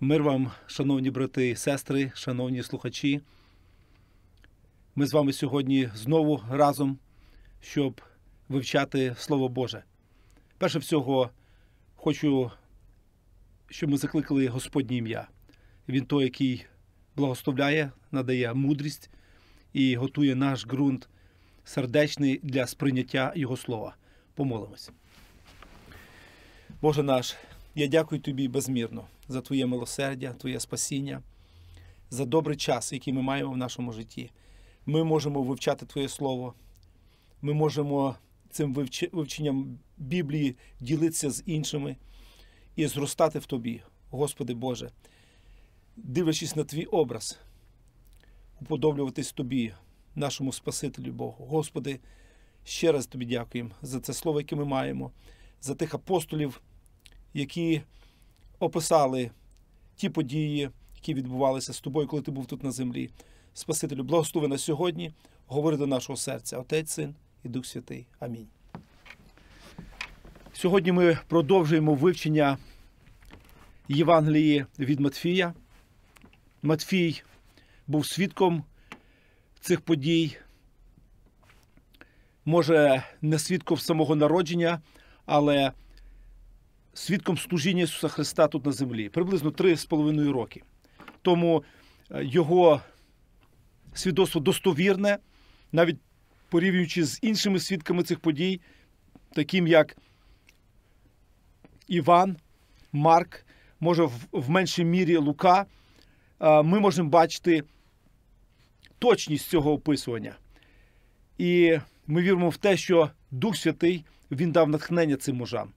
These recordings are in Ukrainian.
Мир вам, шановні брати і сестри, шановні слухачі. Ми з вами сьогодні знову разом, щоб вивчати Слово Боже. Перше всього, хочу, щоб ми закликали Господнє ім'я. Він той, який благословляє, надає мудрість і готує наш ґрунт сердечний для сприйняття Його слова. Помолимось. Боже наш, я дякую тобі безмірно за Твоє милосердя, Твоє спасіння, за добрий час, який ми маємо в нашому житті. Ми можемо вивчати Твоє Слово. Ми можемо цим вивченням Біблії ділитися з іншими і зростати в Тобі, Господи Боже, дивлячись на Твій образ, уподоблюватись Тобі, нашому Спасителю Богу. Господи, ще раз тобі дякуємо за це слово, яке ми маємо, за тих апостолів, які описали ті події, які відбувалися з тобою, коли ти був тут на землі. Спасителю, благослови на сьогодні, говори до нашого серця, Отець, Син і Дух Святий. Амінь. Сьогодні ми продовжуємо вивчення Євангелії від Матфія. Матфій був свідком цих подій. Може, не свідком самого народження, але свідком служіння Ісуса Христа тут на землі приблизно 3,5 роки. Тому е, його свідоцтво достовірне, навіть порівнюючи з іншими свідками цих подій, таким як Іван, Марк, може в меншій мірі Лука, е, ми можемо бачити точність цього описування. І ми віримо в те, що Дух Святий він дав натхнення цим мужам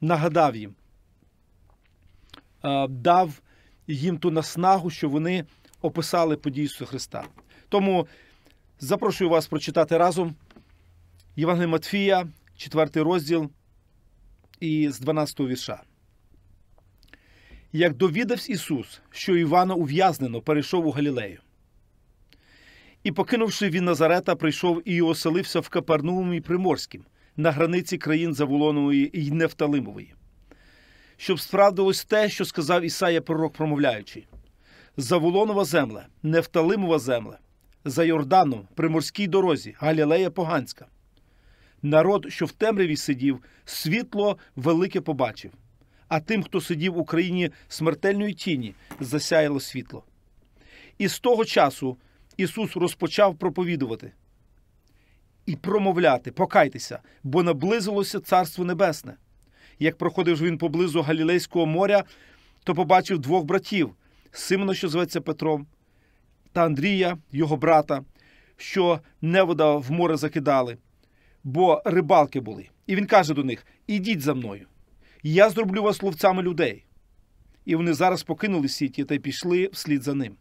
нагадав їм, дав їм ту наснагу, що вони описали події Ісуса Христа. Тому запрошую вас прочитати разом Євангелія Матфія, 4 розділ і з 12 вірша. Як довідавсь Ісус, що Івана ув'язнено, перейшов у Галілею. І, покинувши він Назарета, прийшов і оселився в Капернаумі Приморськім, на границі країн Заволонової і Нефталимової, щоб справдилось те, що сказав Ісая пророк, промовляючи: заволонова земля, Нефталимова земля, за Йорданом при морській дорозі, Галілея Поганська. Народ, що в темряві сидів, світло велике побачив, а тим, хто сидів у країні смертельної тіні, засяяло світло. І з того часу Ісус розпочав проповідувати і промовляти, покайтеся, бо наблизилося Царство Небесне. Як проходив він поблизу Галілейського моря, то побачив двох братів Симона, що зветься Петром, та Андрія, його брата, що невода в море закидали, бо рибалки були. І він каже до них: Ідіть за мною, я зроблю вас ловцями людей. І вони зараз покинули сіті та й пішли вслід за ним.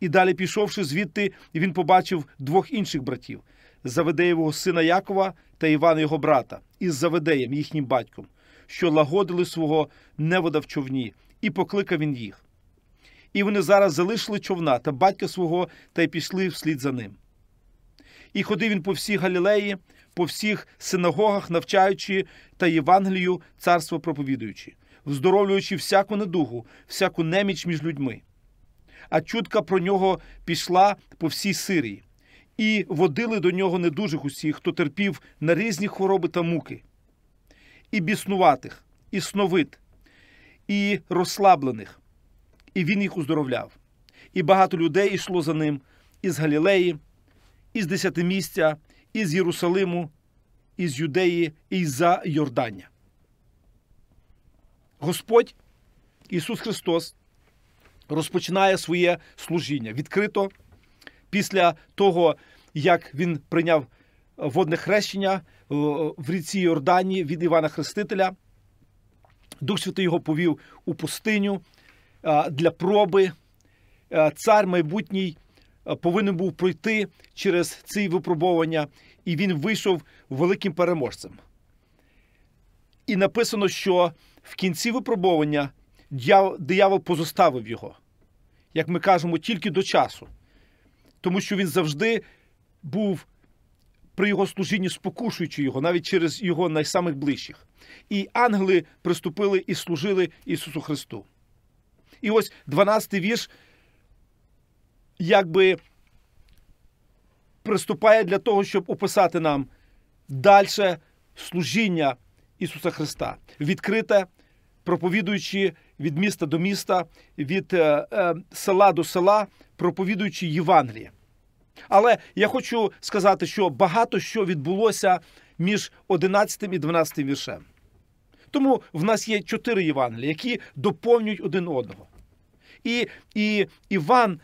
І далі, пішовши звідти, він побачив двох інших братів Заведеєвого сина Якова та Івана його брата, із Заведеєм, їхнім батьком, що лагодили свого невода в човні, і покликав він їх. І вони зараз залишили човна та батька свого та й пішли вслід за ним. І ходив він по всій Галілеї, по всіх синагогах, навчаючи та Євангелію царство проповідуючи, вздоровлюючи всяку недугу, всяку неміч між людьми. А чутка про нього пішла по всій Сирії і водили до нього недужих усіх, хто терпів на різні хвороби та муки, і біснуватих, і сновид, і розслаблених, і він їх уздоровляв. І багато людей йшло за ним із Галілеї, із Десятимістя, із Єрусалиму, із Юдеї, і за Йордання. Господь Ісус Христос розпочинає своє служіння відкрито після того, як він прийняв е, водне хрещення е, в ріці Йордані від Івана Хрестителя, Дух Святий його повів у пустиню е, для проби. Цар майбутній повинен був пройти через ці випробування, і він вийшов великим переможцем. І написано, що в кінці випробування диявол позоставив його, як ми кажемо, тільки до часу тому що він завжди був при його служінні, спокушуючи його, навіть через його найсамих ближчих. І ангели приступили і служили Ісусу Христу. І ось 12 вірш, якби приступає для того, щоб описати нам дальше служіння Ісуса Христа, відкрите, проповідуючи від міста до міста, від е, е, села до села, проповідуючи Євангеліє. Але я хочу сказати, що багато що відбулося між 11 і 12 віршем. Тому в нас є чотири Євангелія, які доповнюють один одного. І і Іван,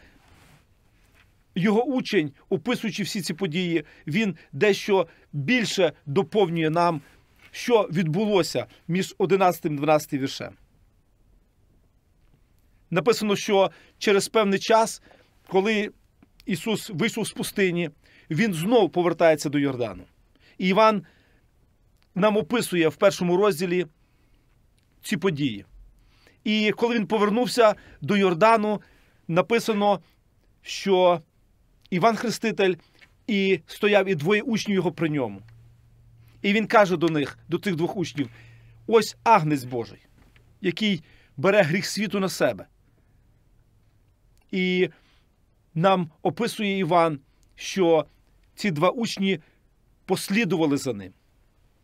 його учень, описуючи всі ці події, він дещо більше доповнює нам, що відбулося між 11 і 12 віршем. Написано, що через певний час коли Ісус вийшов з пустині, Він знов повертається до Йордану. І Іван нам описує в першому розділі ці події. І коли він повернувся до Йордану, написано, що Іван Хреститель і стояв і двоє учнів його при ньому. І він каже до них, до тих двох учнів: ось агнець Божий, який бере гріх світу на себе. І нам описує Іван, що ці два учні послідували за ним.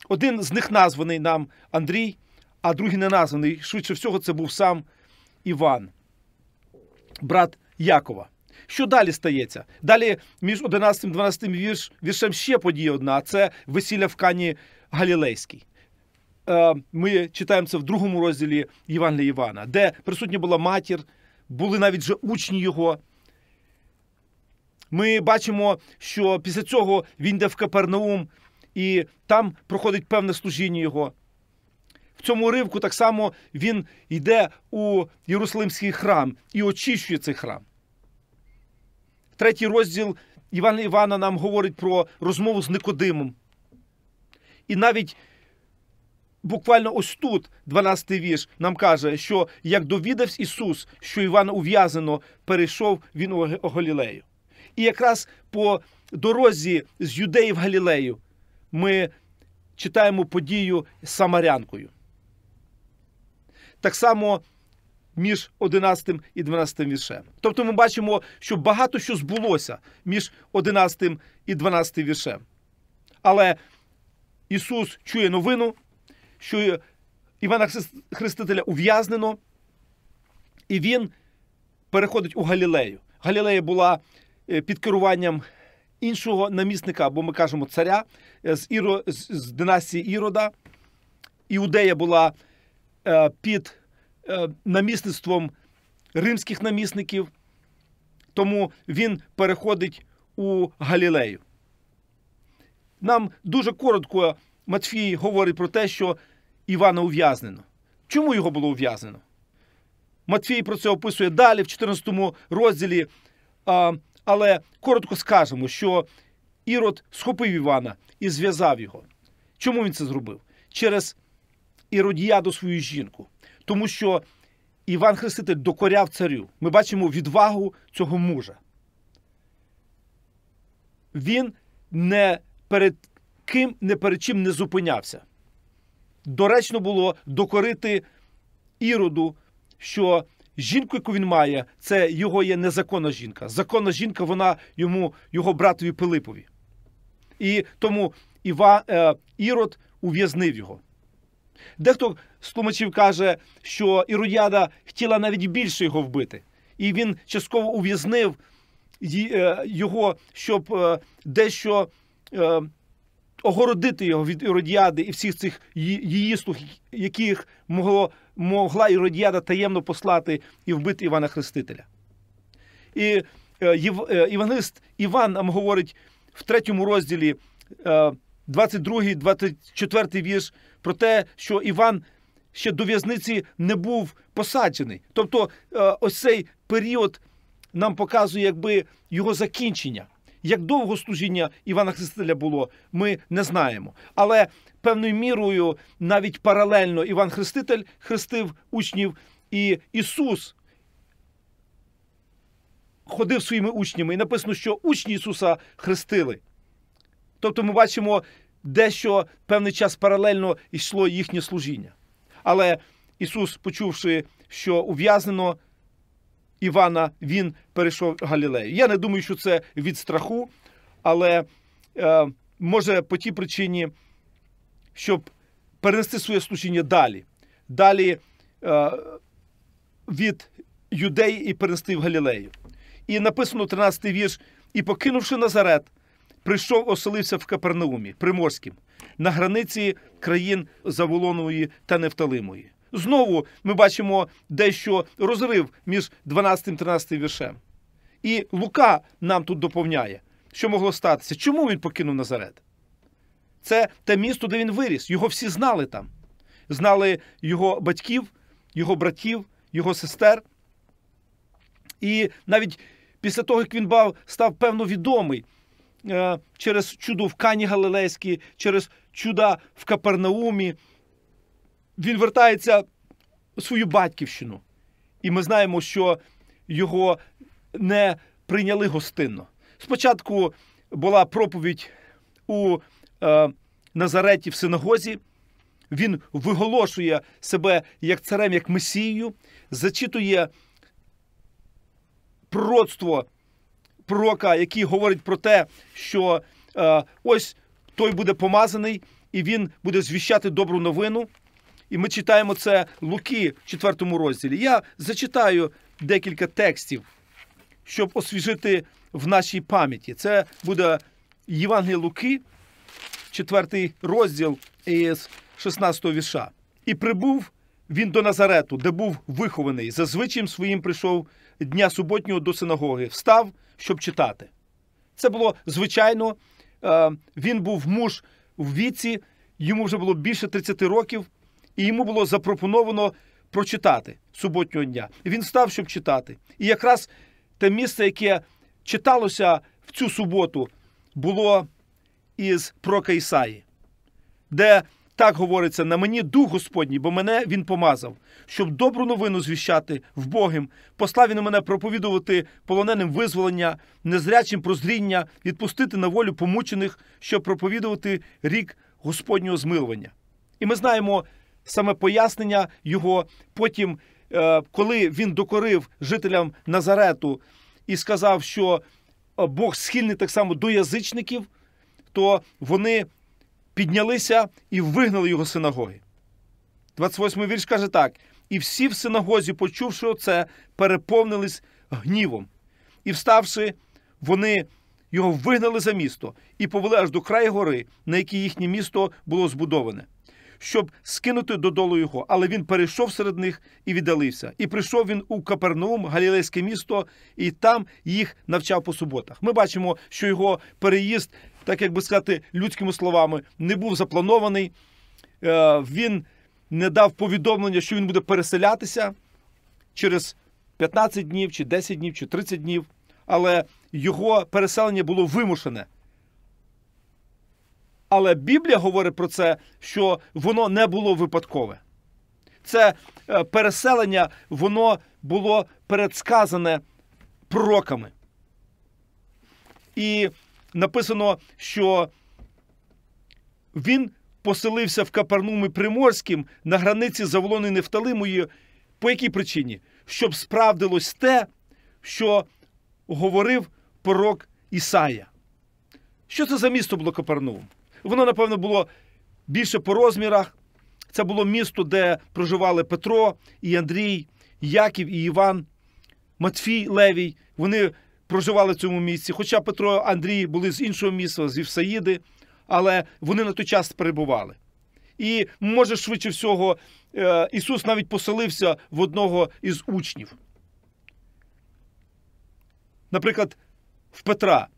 Один з них названий нам Андрій, а другий не названий. Швидше всього, це був сам Іван, брат Якова. Що далі стається? Далі між 11 і 12 вірш, віршем ще подія одна, це весілля в Кані Галілейській. Е, ми читаємо це в другому розділі Євангелія Івана, де присутня була матір, були навіть же учні його. Ми бачимо, що після цього він йде в Капернаум, і там проходить певне служіння його. В цьому ривку так само він йде у Єрусалимський храм і очищує цей храм. Третій розділ Івана Івана нам говорить про розмову з Никодимом. І навіть буквально ось тут, 12-й вірш, нам каже, що як довідався Ісус, що Івана ув'язано, перейшов він у Галілею. І якраз по дорозі з Юдеї в Галілею ми читаємо подію з Самарянкою. Так само між 11 і 12 віршем. Тобто ми бачимо, що багато що збулося між 11 і 12 віршем. Але Ісус чує новину, що Івана Хрестителя ув'язнено, і він переходить у Галілею. Галілея була Е, під керуванням іншого намісника, бо ми кажемо царя е, з Іро, з династії Ірода. Іудея була е, під намісництвом римських намісників, тому він переходить у Галілею. Нам дуже коротко Матфій говорить про те, що Івана ув'язнено. Чому його було ув'язнено? Матфій про це описує далі в 14 розділі. Але коротко скажемо, що Ірод схопив Івана і зв'язав його. Чому він це зробив? Через іродіяду свою жінку. Тому що Іван Хреститель докоряв царю. Ми бачимо відвагу цього мужа. Він не перед ким не перед чим не зупинявся. Доречно було докорити іроду, що жінку, яку він має, це його є незаконна жінка. Законна жінка, вона йому, його братові Пилипові. І тому Іва, е, Ірод ув'язнив його. Дехто з тлумачів каже, що Іродіада хотіла навіть більше його вбити, і він частково ув'язнив е, його, щоб е, дещо е, огородити його від Іродіади і всіх цих її слуг, яких могло, могла Іродіада таємно послати і вбити Івана Хрестителя. І е, е, Євангелист Іван нам говорить в третьому розділі 22, е, 24 вірш про те, що Іван ще до в'язниці не був посаджений. Тобто, ось цей період нам показує якби його закінчення. Як довго служіння Івана Хрестителя було, ми не знаємо. Але певною мірою, навіть паралельно, Іван Хреститель хрестив учнів і Ісус. Ходив своїми учнями, і написано, що учні Ісуса хрестили. Тобто ми бачимо дещо певний час паралельно йшло їхнє служіння. Але Ісус, почувши, що ув'язнено, Івана він перейшов Галілею. Я не думаю, що це від страху, але е, може по тій причині, щоб перенести своє служіння далі, далі е, від юдеї і перенести в Галілею. І написано 13 вірш: і покинувши Назарет, прийшов, оселився в Капернаумі, Приморським, на границі країн Заволонової та Нефталимої знову ми бачимо дещо розрив між 12-13 віршем. І Лука нам тут доповняє, що могло статися. Чому він покинув Назарет? Це те місто, де він виріс. Його всі знали там. Знали його батьків, його братів, його сестер. І навіть після того, як він став певно відомий е, через чудо в Кані Галилейській, через чуда в Капернаумі він вертається в свою батьківщину. І ми знаємо, що його не прийняли гостинно. Спочатку була проповідь у е, Назареті в синагозі. Він виголошує себе як царем, як месією, зачитує пророцтво пророка, який говорить про те, що е, ось той буде помазаний, і він буде звіщати добру новину. І ми читаємо це Луки в 4 розділі. Я зачитаю декілька текстів, щоб освіжити в нашій пам'яті. Це буде Євангелій Луки, 4 розділ із 16 віша. І прибув він до Назарету, де був вихований. За звичаєм своїм прийшов дня суботнього до синагоги, встав, щоб читати. Це було звичайно. Е, він був муж в віці, йому вже було більше 30 років і йому було запропоновано прочитати суботнього дня. І Він став, щоб читати. І якраз те місце, яке читалося в цю суботу, було із Прока Ісаї, де так говориться на мені дух Господній, бо мене він помазав, щоб добру новину звіщати в вбогим. Послав він мене проповідувати полоненим визволення, незрячим прозріння, відпустити на волю помучених, щоб проповідувати рік Господнього змилування. І ми знаємо саме пояснення його. Потім, е, коли він докорив жителям Назарету і сказав, що е, Бог схильний так само до язичників, то вони піднялися і вигнали його з синагоги. 28 й вірш каже так: і всі в синагозі, почувши це, переповнились гнівом. І, вставши, вони його вигнали за місто і повели аж до краю гори, на якій їхнє місто було збудоване щоб скинути додолу його. Але він перейшов серед них і віддалився. І прийшов він у Капернаум, Галілейське місто, і там їх навчав по суботах. Ми бачимо, що його переїзд, так як би сказати, людськими словами, не був запланований. Е, він не дав повідомлення, що він буде переселятися через 15 днів, чи 10 днів, чи 30 днів. Але його переселення було вимушене. Але Біблія говорить про це, що воно не було випадкове. Це е, переселення, воно було передсказане пророками. І написано, що він поселився в Капернумі Приморським на границі Заволони Нефталимої. По якій причині? Щоб справдилось те, що говорив пророк Ісая. Що це за місто було Капернум? Воно, напевно, було більше по розмірах. Це було місто, де проживали Петро, і Андрій, Яків, і Іван, Матфій Левій. Вони проживали в цьому місці. Хоча Петро і Андрій були з іншого міста, з Івсаїди, але вони на той час перебували. І, може, швидше всього, е, Ісус навіть поселився в одного із учнів. Наприклад, в Петра.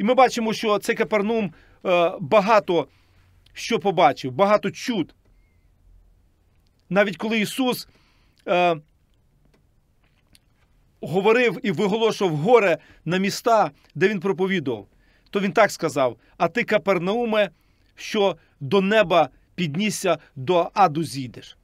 І ми бачимо, що цей Капернум е, багато що побачив, багато чуд. Навіть коли Ісус е, говорив і виголошував горе на міста, де Він проповідував, то він так сказав: А ти, Капернауме, що до неба піднісся, до аду зійдеш.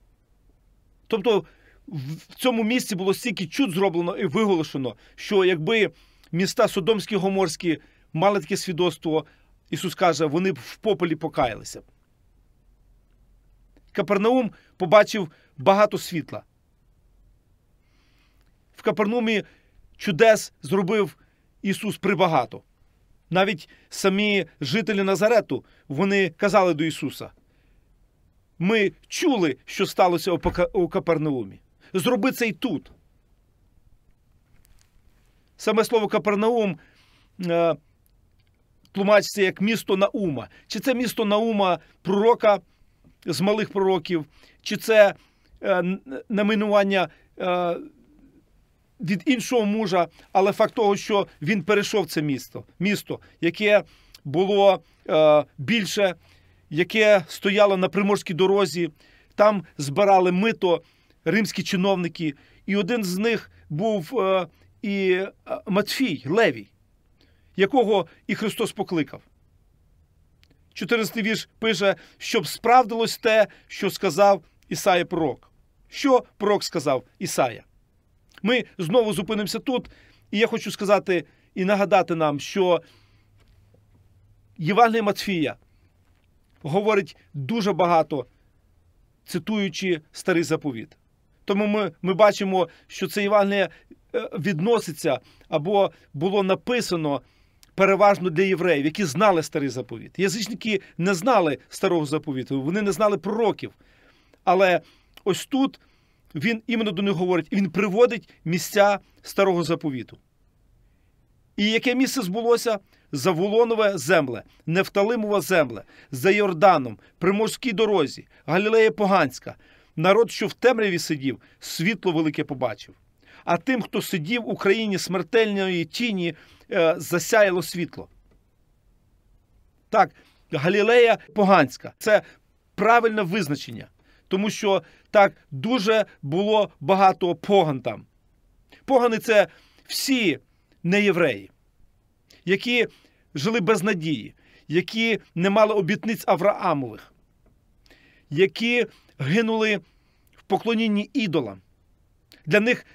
Тобто в цьому місці було стільки чуд зроблено і виголошено, що якби міста Содомські Гоморські мали таке свідоцтво. Ісус каже, вони б в попелі покаялися. Капернаум побачив багато світла. В Капернаумі чудес зробив Ісус прибагато. Навіть самі жителі Назарету вони казали до Ісуса. Ми чули, що сталося у Капернаумі. Зроби це й тут. Саме слово Капернаум е, тлумачиться як місто Наума. Чи це місто Наума пророка з малих пророків, чи це е, наминування е, від іншого мужа, але факт того, що він перейшов це місто, місто, яке було е, більше, яке стояло на приморській дорозі, там збирали мито римські чиновники, і один з них був е, і е, Матфій Левій якого і Христос покликав. 14 вірш пише, щоб справдилось те, що сказав Ісая Пророк. Що пророк сказав Ісая? Ми знову зупинимося тут, і я хочу сказати і нагадати нам, що Євангелія Матфія говорить дуже багато, цитуючи старий заповіт. Тому ми ми бачимо, що це Євангелія е, відноситься або було написано переважно для євреїв, які знали старий заповіт. Язичники не знали старого заповіту, вони не знали пророків. Але ось тут він іменно до них говорить, він приводить місця старого заповіту. І яке місце збулося? Заволонове земле, Нефталимова земле, за Йорданом, при морській дорозі, Галілея Поганська. Народ, що в темряві сидів, світло велике побачив а тим, хто сидів у країні смертельної тіні, е, засяяло світло. Так, Галілея поганська це правильне визначення, тому що так дуже було багато поган там. Погани це всі неєвреї, які жили без надії, які не мали обітниць Авраамових, які гинули в поклонінні ідолам. Для них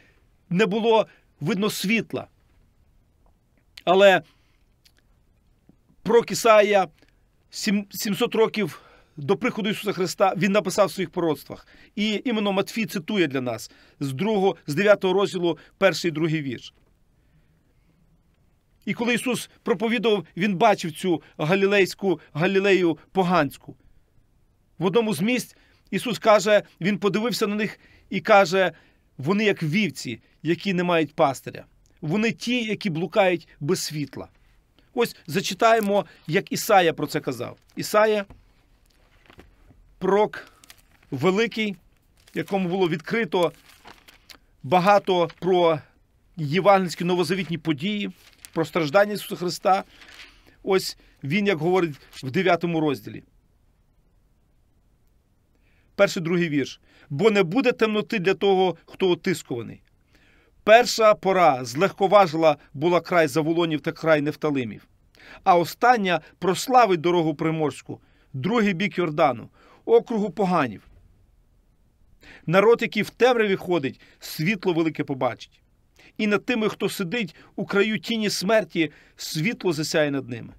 не було видно світла. Але про Кисая 700 років до приходу Ісуса Христа Він написав в своїх пророцтвах. І іменно Матфій цитує для нас з 2, з 9 розділу 1 і другий вірш. І коли Ісус проповідував, Він бачив цю галілейську галілею поганську. В одному з місць Ісус каже, Він подивився на них і каже, вони як вівці, які не мають пастиря. Вони ті, які блукають без світла. Ось зачитаємо, як Ісая про це казав. Ісая, пророк великий, якому було відкрито багато про євангельські новозавітні події, про страждання Ісуса Христа. Ось він, як говорить в 9 розділі. Перший другий вірш. Бо не буде темноти для того, хто отискуваний. Перша пора злегковажила була край заволонів та край Нефталимів. А остання прославить дорогу приморську, другий бік Йордану, округу поганів. Народ, який в темряві ходить, світло велике побачить. І над тими, хто сидить у краю тіні смерті, світло засяє над ними.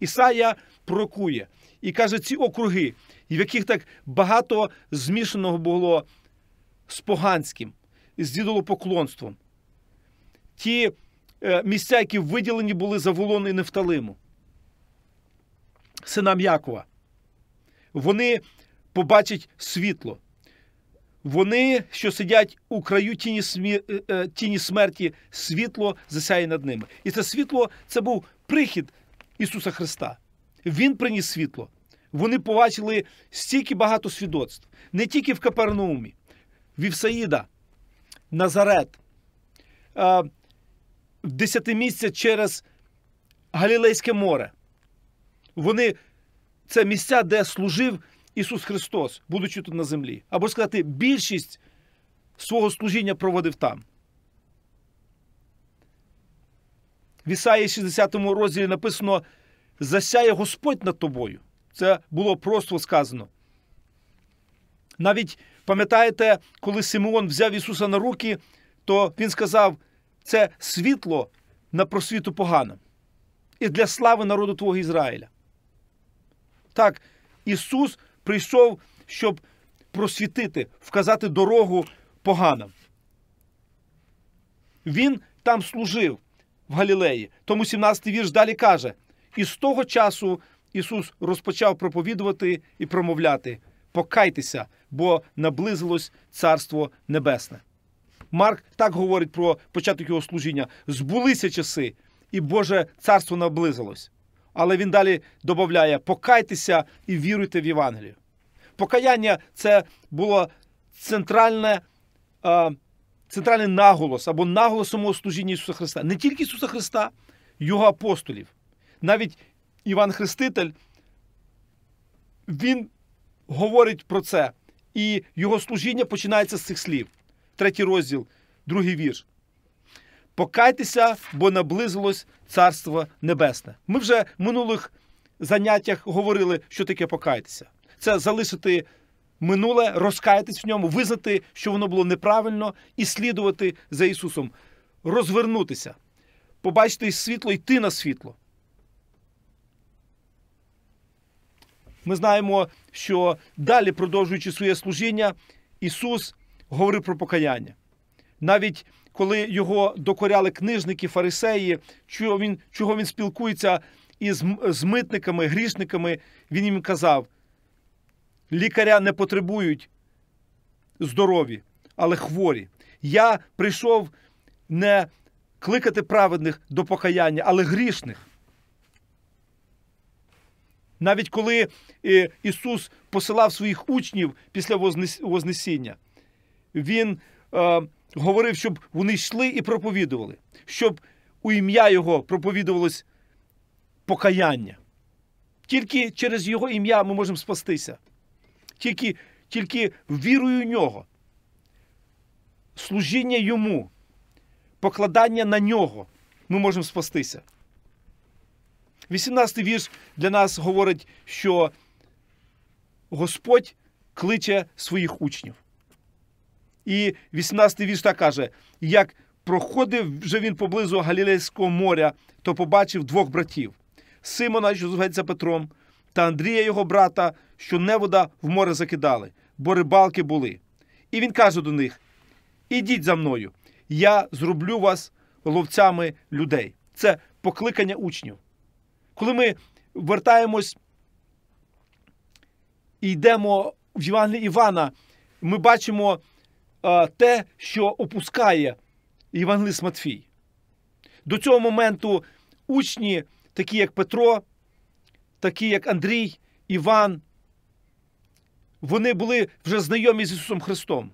Ісая прокує і каже, ці округи, в яких так багато змішаного було з поганським з ідолопоклонством. Ті е, місця, які виділені були за Волон і Нефталиму, синам Якова. Вони побачать світло. Вони, що сидять у краю тіні смі... Е, е, тіні смерті, світло засяє над ними. І це світло це був прихід Ісуса Христа. Він приніс світло. Вони побачили стільки багато свідоцтв, не тільки в Капернаумі, Івсаїда. Назарет. Десятимісця через Галілейське море. Вони це місця, де служив Ісус Христос, будучи тут на землі. Або сказати, більшість свого служіння проводив там. В Ісаї 60 розділі написано: засяє Господь над тобою. Це було просто сказано. Навіть Пам'ятаєте, коли Симеон взяв Ісуса на руки, то Він сказав: це світло на просвіту погана і для слави народу Твого Ізраїля. Так, Ісус прийшов, щоб просвітити, вказати дорогу поганам. Він там служив в Галілеї. Тому 17-й вірш далі каже: І з того часу Ісус розпочав проповідувати і промовляти: Покайтеся, бо наблизилось Царство Небесне. Марк так говорить про початок його служіння: збулися часи, і Боже царство наблизилось. Але він далі додає: покайтеся і віруйте в Євангелію. Покаяння це було центральне. Центральний наголос або наголос самого служіння Ісуса Христа. Не тільки Ісуса Христа, Його апостолів. Навіть Іван Хреститель, він говорить про це і його служіння починається з цих слів. Третій розділ, другий вірш. Покайтеся, бо наблизилось Царство Небесне. Ми вже в минулих заняттях говорили, що таке покайтеся. Це залишити минуле, розкаятись в ньому, визнати, що воно було неправильно, і слідувати за Ісусом, розвернутися, побачити світло, йти на світло. Ми знаємо, що далі, продовжуючи своє служіння, Ісус говорив про покаяння. Навіть коли його докоряли книжники, фарисеї, чого він чого він спілкується із з митниками, грішниками, він їм казав: лікаря не потребують здорові, але хворі. Я прийшов не кликати праведних до покаяння, але грішних навіть коли е, Ісус посилав своїх учнів після Вознесіння, Він е, говорив, щоб вони йшли і проповідували, щоб у ім'я Його проповідувалось покаяння. Тільки через Його ім'я ми можемо спастися. Тільки тільки вірою в нього, служіння йому, покладання на нього ми можемо спастися. 18 вірш для нас говорить, що Господь кличе своїх учнів. І 18 вірш так каже: як проходив вже він поблизу Галілейського моря, то побачив двох братів: Симона, що зветься Петром, та Андрія, його брата, що невода в море закидали, бо рибалки були. І він каже до них: Ідіть за мною, я зроблю вас ловцями людей. Це покликання учнів коли ми вертаємось і йдемо в Євангелії Івана, ми бачимо а, те, що опускає Євангелист Матфій. До цього моменту учні, такі як Петро, такі як Андрій, Іван, вони були вже знайомі з Ісусом Христом.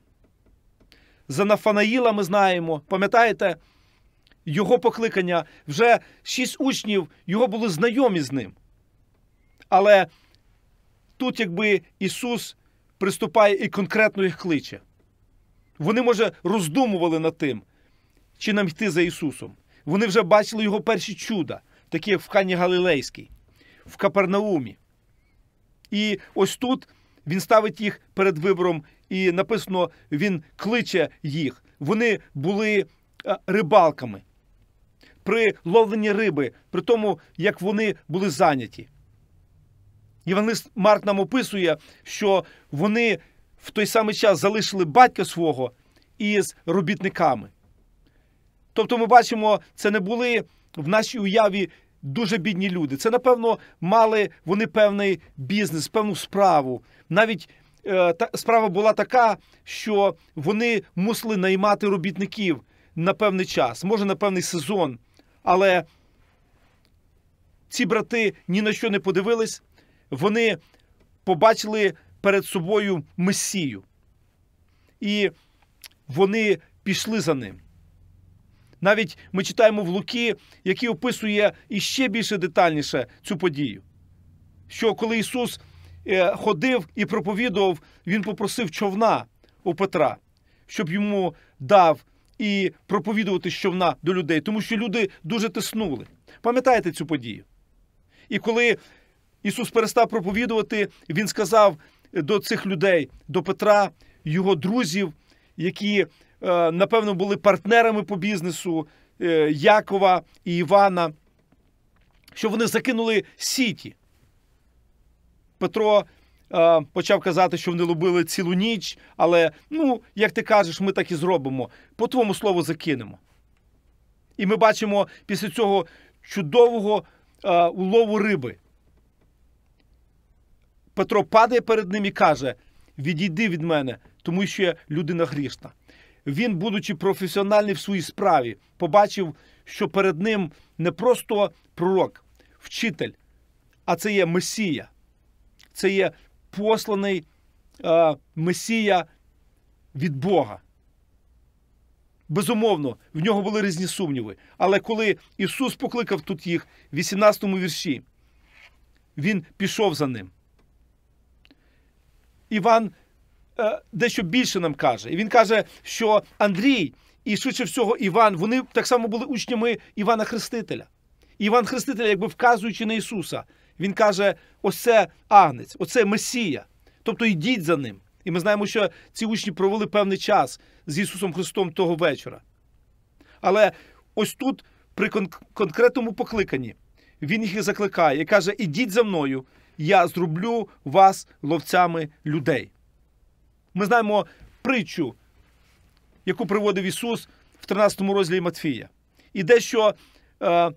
За Нафанаїла ми знаємо, пам'ятаєте? його покликання, вже шість учнів його були знайомі з ним. Але тут, якби Ісус приступає і конкретно їх кличе. Вони, може, роздумували над тим, чи нам йти за Ісусом. Вони вже бачили його перші чуда, такі як в Кані Галилейській, в Капернаумі. І ось тут він ставить їх перед вибором, і написано, він кличе їх. Вони були е, рибалками при ловленні риби, при тому, як вони були зайняті. Євангелист Марк нам описує, що вони в той самий час залишили батька свого із робітниками. Тобто, ми бачимо, це не були в нашій уяві дуже бідні люди. Це, напевно, мали вони певний бізнес, певну справу. Навіть е, та, справа була така, що вони мусили наймати робітників на певний час, може на певний сезон. Але ці брати ні на що не подивились, вони побачили перед собою Месію. І вони пішли за ним. Навіть ми читаємо в Луки, який описує іще більше детальніше цю подію. Що коли Ісус е, ходив і проповідував, Він попросив човна у Петра, щоб йому дав і проповідувати, що вона до людей, тому що люди дуже тиснули. Пам'ятаєте цю подію? І коли Ісус перестав проповідувати, Він сказав е, до цих людей, до Петра, його друзів, які, е, напевно, були партнерами по бізнесу е, Якова і Івана, що вони закинули сіті. Петро е, почав казати, що вони лобили цілу ніч. Але ну, як ти кажеш, ми так і зробимо. По твоєму слову, закинемо. І ми бачимо після цього чудового е, улову риби. Петро падає перед ним і каже: Відійди від мене, тому що я людина грішна. Він, будучи професіональний в своїй справі, побачив, що перед ним не просто пророк, вчитель, а це є Месія, це є посланий е, Месія від Бога. Безумовно, в нього були різні сумніви. Але коли Ісус покликав тут їх в 18 вірші, Він пішов за ним. Іван е, дещо більше нам каже. І він каже, що Андрій і швидше всього Іван, вони так само були учнями Івана Хрестителя. Іван Хреститель, якби вказуючи на Ісуса, він каже: оце агнець, оце Месія. Тобто йдіть за ним. І ми знаємо, що ці учні провели певний час з Ісусом Христом того вечора. Але ось тут, при конкретному покликанні, Він їх і закликає і каже: Ідіть за мною, я зроблю вас ловцями людей. Ми знаємо притчу, яку приводив Ісус в 13 розділі Матфія. І дещо е,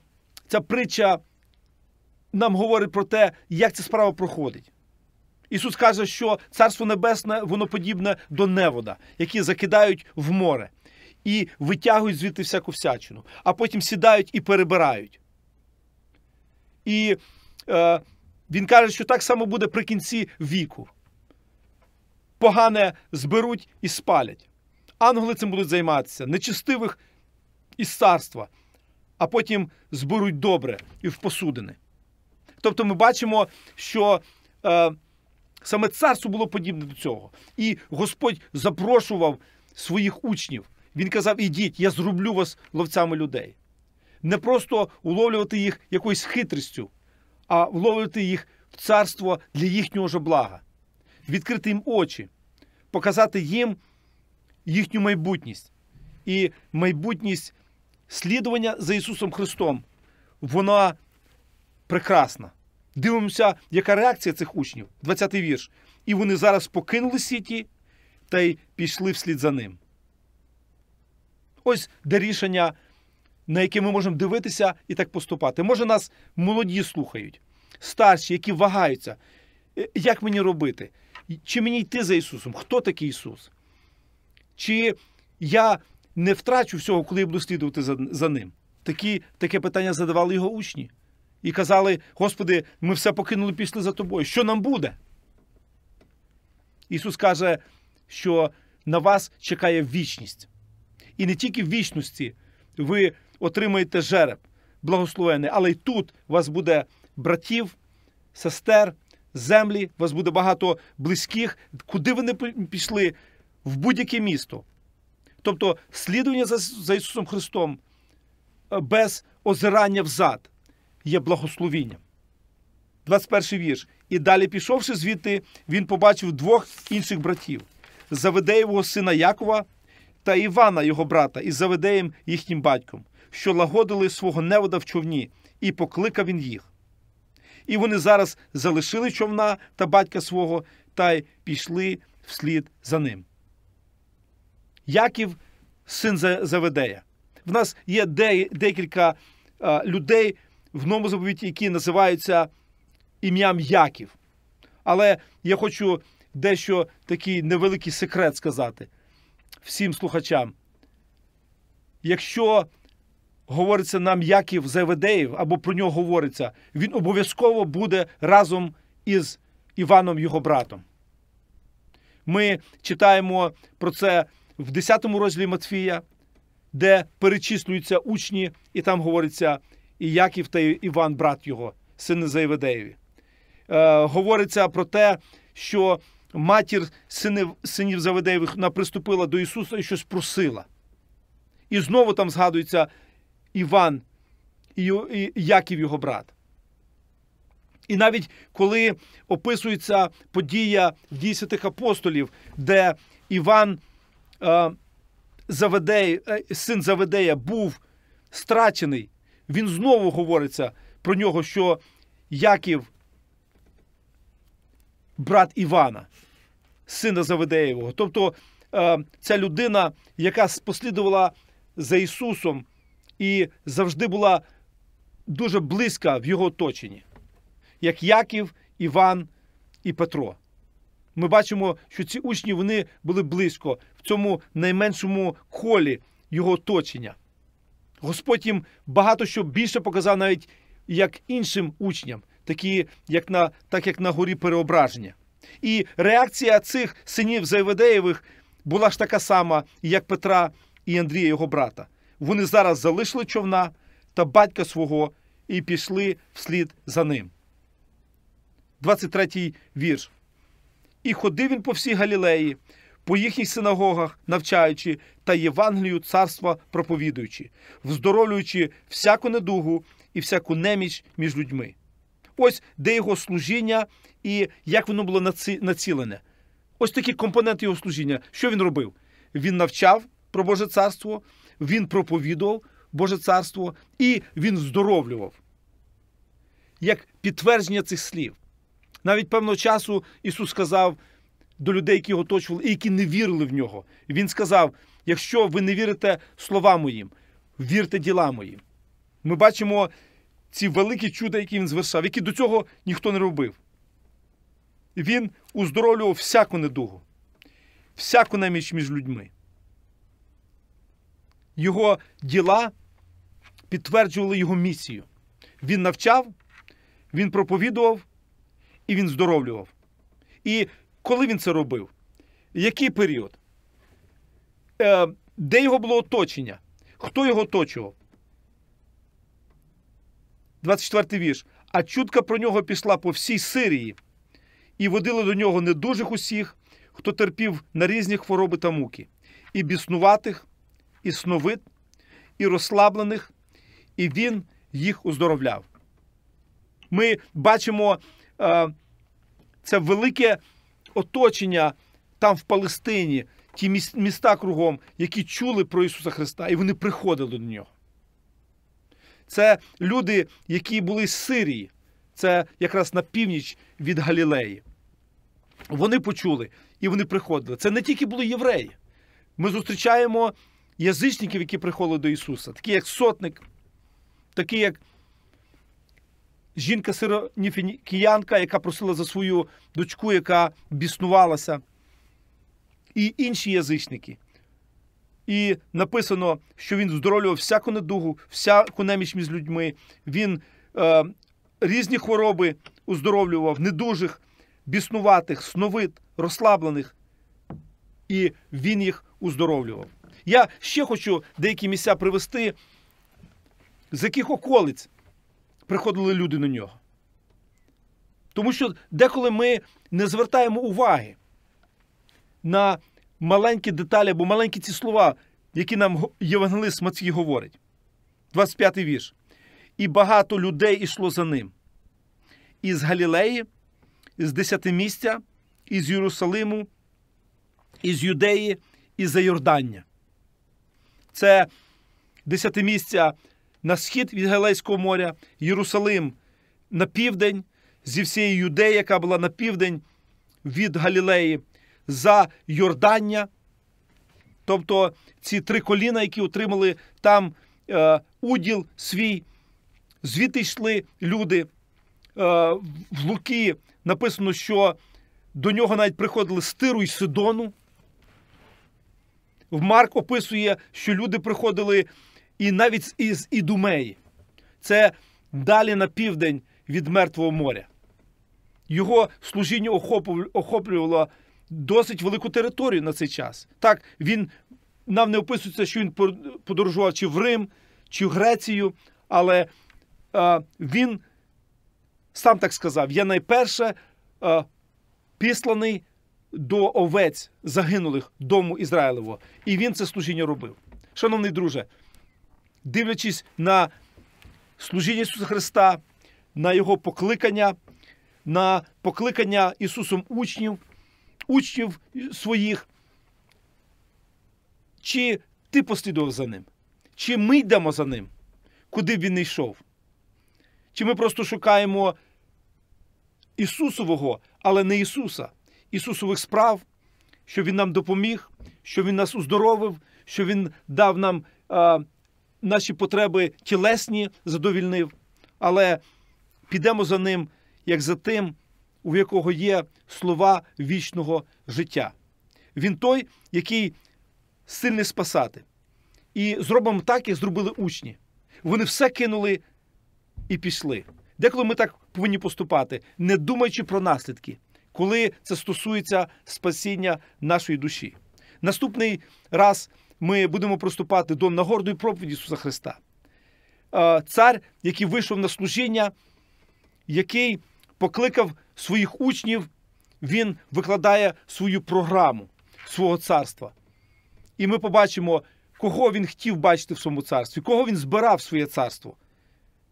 ця притча нам говорить про те, як ця справа проходить. Ісус каже, що Царство Небесне воно подібне до невода, які закидають в море і витягують звідти всяку всячину, а потім сідають і перебирають. І е, він каже, що так само буде при кінці віку. Погане зберуть і спалять. Ангели цим будуть займатися, нечистивих із царства, а потім зберуть добре і в посудини. Тобто ми бачимо, що е, саме царство було подібне до цього. І Господь запрошував своїх учнів. Він казав: Ідіть, я зроблю вас ловцями людей. Не просто уловлювати їх якоюсь хитрістю, а вловлювати їх в царство для їхнього ж блага, відкрити їм очі, показати їм їхню майбутність. І майбутність слідування за Ісусом Христом, вона прекрасна. Дивимося, яка реакція цих учнів, 20-й вірш. І вони зараз покинули сіті та й пішли вслід за ним. Ось де рішення, на яке ми можемо дивитися і так поступати. Може, нас молоді слухають, старші, які вагаються. Е, як мені робити? Чи мені йти за Ісусом? Хто такий Ісус? Чи я не втрачу всього, коли я буду слідувати за ним? Такі, Таке питання задавали його учні і казали: Господи, ми все покинули, пішли за тобою. Що нам буде? Ісус каже, що на вас чекає вічність. І не тільки в вічності ви отримаєте жереб благословений, але й тут у вас буде братів, сестер, землі, у вас буде багато близьких, куди ви не пішли, в будь-яке місто. Тобто слідування за, за Ісусом Христом е, без озирання взад, є благословінням. 21 вірш. І далі, пішовши звідти, він побачив двох інших братів Заведеєвого сина Якова та Івана, його брата, і Заведеєм їхнім батьком, що лагодили свого невода в човні, і покликав він їх. І вони зараз залишили човна та батька свого та й пішли вслід за ним. Яків син Заведея. В нас є декілька людей, в новому заповіті, які називаються ім'ям Яків. Але я хочу дещо такий невеликий секрет сказати всім слухачам. Якщо говориться нам Яків Зеведеїв, або про нього говориться, він обов'язково буде разом із Іваном його братом. Ми читаємо про це в 10 розділі Матфія, де перечислюються учні, і там говориться і Яків та Іван, брат його, сини Зайведеєві. Е, говориться про те, що матір синів, синів Заведеєвих приступила до Ісуса і щось просила. І знову там згадується Іван і, і Яків його брат. І навіть коли описується подія Дійсятих апостолів, де Іван е, Заведей, е, син Заведея був страчений, він знову говориться про нього, що Яків, брат Івана, сина Заведеєвого. Тобто е, ця людина, яка послідувала за Ісусом і завжди була дуже близька в його оточенні, як Яків, Іван і Петро. Ми бачимо, що ці учні вони були близько в цьому найменшому колі його оточення. Господь їм багато що більше показав, навіть як іншим учням, такі, як на, так як на горі переображення. І реакція цих синів Зайведеєвих була ж така сама, як Петра і Андрія, його брата. Вони зараз залишили човна та батька свого і пішли вслід за ним. 23 вірш. І ходив він по всій Галілеї, по їхніх синагогах, навчаючи та Євангелію царства проповідуючи, вздоровлюючи всяку недугу і всяку неміч між людьми. Ось де його служіння і як воно було націлене. Ось такі компоненти його служіння. Що він робив? Він навчав про Боже царство, він проповідував Боже царство і він здоровлював. Як підтвердження цих слів. Навіть певного часу Ісус сказав до людей, які його оточували, і які не вірили в нього. Він сказав: якщо ви не вірите словам моїм, вірте діла моїм. Ми бачимо ці великі чуда, які він звершав, які до цього ніхто не робив. Він уздоровлював всяку недугу, всяку неміч між людьми. Його діла підтверджували його місію. Він навчав, він проповідував і він здоровлював. І коли він це робив, який період, е, де його було оточення? Хто його оточував? 24 вірш. А чутка про нього пішла по всій Сирії і водили до нього недужих усіх, хто терпів на різні хвороби та муки, і біснуватих, і сновид, і розслаблених, і він їх оздоровляв. Ми бачимо е, це велике оточення там в Палестині, ті міста кругом, які чули про Ісуса Христа, і вони приходили до нього. Це люди, які були з Сирії, це якраз на північ від Галілеї. Вони почули і вони приходили. Це не тільки були євреї. Ми зустрічаємо язичників, які приходили до Ісуса, такі як сотник, такі як жінка-сироніфінікіянка, яка просила за свою дочку, яка біснувалася, і інші язичники. І написано, що він здоровлював всяку недугу, всяку неміч між людьми. Він е, різні хвороби уздоровлював, недужих, біснуватих, сновид, розслаблених. І він їх уздоровлював. Я ще хочу деякі місця привести, з яких околиць приходили люди на нього. Тому що деколи ми не звертаємо уваги на маленькі деталі або маленькі ці слова, які нам Євангелист Мацій говорить. 25-й вірш. І багато людей йшло за ним. Із Галілеї, з Десятимістя, із Єрусалиму, із Юдеї, із Зайордання. Це десятимістя на схід від Галейського моря, Єрусалим на південь, зі всієї юдеї, яка була на південь від Галілеї, за Йордання. Тобто ці три коліна, які отримали там е, уділ свій, звідти йшли люди. Е, в Луки написано, що до нього навіть приходили з Тиру і Сидону. В Марк описує, що люди приходили і навіть із Ідумеї. Це далі на південь від Мертвого моря. Його служіння охоплювало досить велику територію на цей час. Так, він нам не описується, що він подорожував чи в Рим, чи в Грецію, але е, він сам так сказав: я найперше е, післаний до овець загинулих дому Ізраїлевого. І він це служіння робив. Шановний друже дивлячись на служіння Ісуса Христа, на Його покликання, на покликання Ісусом учнів, учнів своїх. Чи ти послідував за ним? Чи ми йдемо за ним, куди б він не йшов? Чи ми просто шукаємо Ісусового, але не Ісуса, Ісусових справ, що Він нам допоміг, що Він нас уздоровив, що Він дав нам наші потреби тілесні задовільнив, але підемо за ним, як за тим, у якого є слова вічного життя. Він той, який сильний спасати. І зробимо так, як зробили учні. Вони все кинули і пішли. Деколи ми так повинні поступати, не думаючи про наслідки, коли це стосується спасіння нашої душі. Наступний раз ми будемо проступати до нагорної проповіді Ісуса Христа. Цар, який вийшов на служіння, який покликав своїх учнів, він викладає свою програму свого царства. І ми побачимо, кого він хотів бачити в своєму царстві, кого він збирав в своє царство.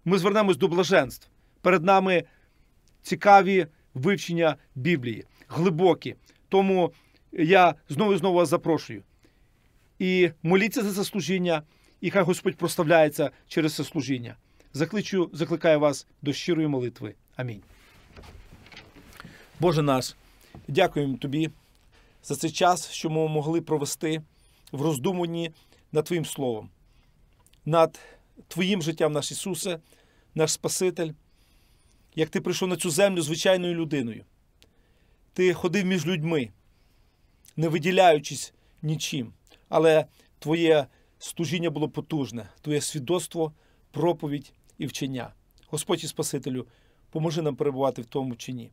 Ми звернемось до блаженств. Перед нами цікаві вивчення Біблії, глибокі. Тому я знову і знову вас запрошую і моліться за це служіння, і хай Господь проставляється через це служіння. Закличу, закликаю вас до щирої молитви. Амінь. Боже наш, дякуємо Тобі за цей час, що ми могли провести в роздумуванні над Твоїм Словом, над Твоїм життям, наш Ісусе, наш Спаситель, як Ти прийшов на цю землю звичайною людиною. Ти ходив між людьми, не виділяючись нічим але Твоє служіння було потужне, Твоє свідоцтво, проповідь і вчення. Господь і Спасителю, поможи нам перебувати в тому чині.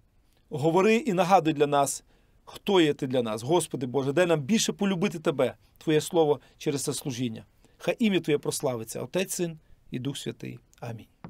Говори і нагадуй для нас, хто є ти для нас, Господи Боже, дай нам більше полюбити Тебе, Твоє Слово через це служіння. Хай ім'я Твоє прославиться, Отець, Син і Дух Святий. Амінь.